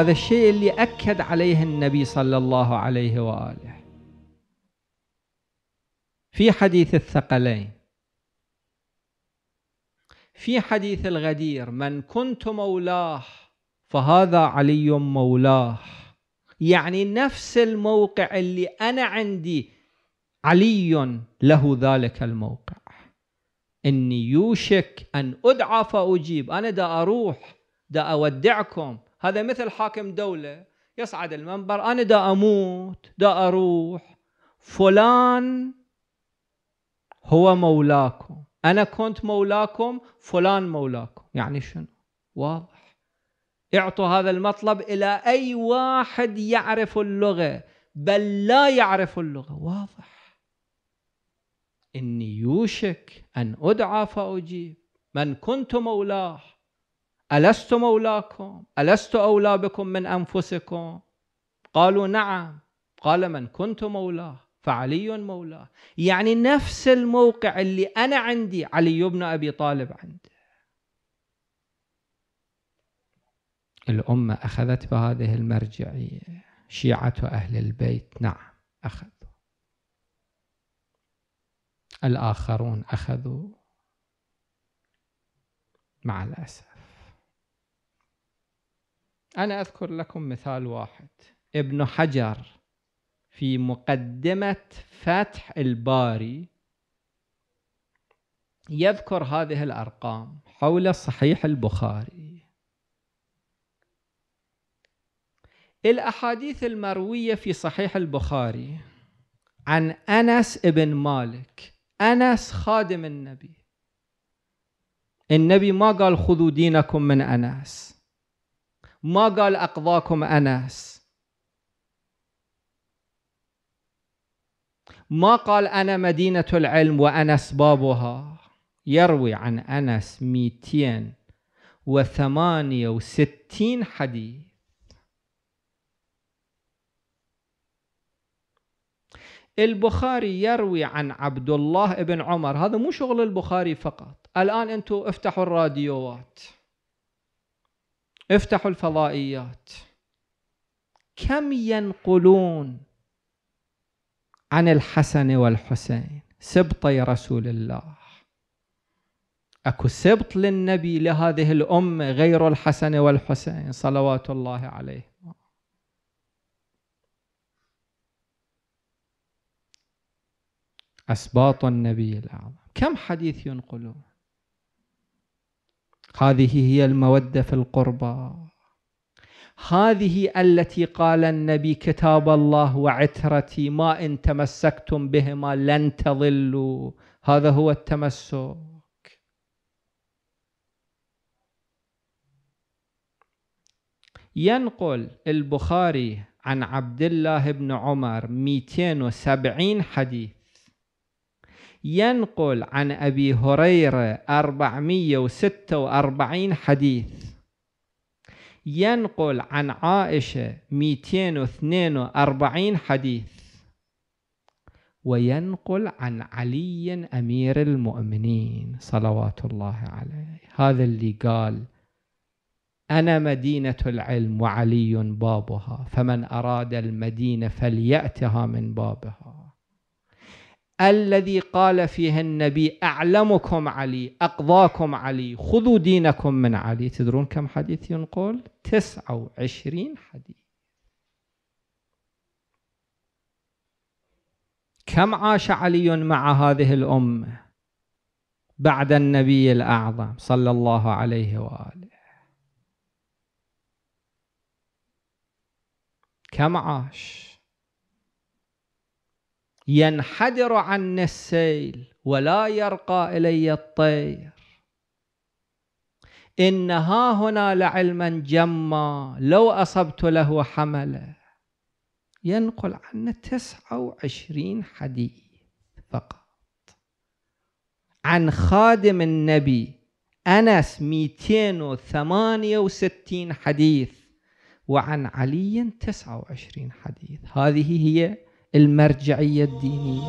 هذا الشيء اللي أكد عليه النبي صلى الله عليه وآله في حديث الثقلين في حديث الغدير من كنت مولاه فهذا علي مولاه يعني نفس الموقع اللي أنا عندي علي له ذلك الموقع إني يوشك أن أدعى فأجيب أنا دا أروح دا أودعكم هذا مثل حاكم دولة يصعد المنبر أنا دا أموت دا أروح فلان هو مولاكم أنا كنت مولاكم فلان مولاكم يعني شنو واضح اعطوا هذا المطلب إلى أي واحد يعرف اللغة بل لا يعرف اللغة واضح إني يوشك أن أدعى فأجيب من كنت مولاه ألست مولاكم ألست أولى بكم من أنفسكم قالوا نعم قال من كنت مولاه فعلي مولاه يعني نفس الموقع اللي أنا عندي علي بن أبي طالب عنده الأمة أخذت بهذه المرجعية شيعة أهل البيت نعم أخذوا الآخرون أخذوا مع الأسف أنا أذكر لكم مثال واحد ابن حجر في مقدمة فتح الباري يذكر هذه الأرقام حول صحيح البخاري الأحاديث المروية في صحيح البخاري عن أنس بن مالك أنس خادم النبي النبي ما قال خذوا دينكم من أنس ما قال أقضاكم أنس ما قال أنا مدينة العلم وأنس بابها يروي عن أنس 268 حديث البخاري يروي عن عبد الله بن عمر هذا مو شغل البخاري فقط الآن أنتم افتحوا الراديوات افتحوا الفضائيات كم ينقلون عن الحسن والحسين سبطي رسول الله اكو سبط للنبي لهذه الامه غير الحسن والحسين صلوات الله عليهما اسباط النبي الاعظم كم حديث ينقلون هذه هي المودة في القربى هذه التي قال النبي كتاب الله وعترتي ما إن تمسكتم بهما لن تضلوا هذا هو التمسك ينقل البخاري عن عبد الله بن عمر 270 حديث ينقل عن أبي هريرة 446 حديث ينقل عن عائشة 242 حديث وينقل عن علي أمير المؤمنين صلوات الله عليه هذا اللي قال أنا مدينة العلم وعلي بابها فمن أراد المدينة فليأتها من بابها الذي قال فيها النبي أعلمكم علي أقضاكم علي خذوا دينكم من علي تدرون كم حديث ينقل؟ تسعة وعشرين حديث كم عاش علي مع هذه الأمة بعد النبي الأعظم صلى الله عليه وآله كم عاش؟ ينحدر عني السيل ولا يرقى إلي الطير إن ها هنا لعلما جما لو أصبت له حمله ينقل عنا تسعة وعشرين حديث فقط عن خادم النبي أنس 268 حديث وعن علي 29 حديث هذه هي المرجعية الدينية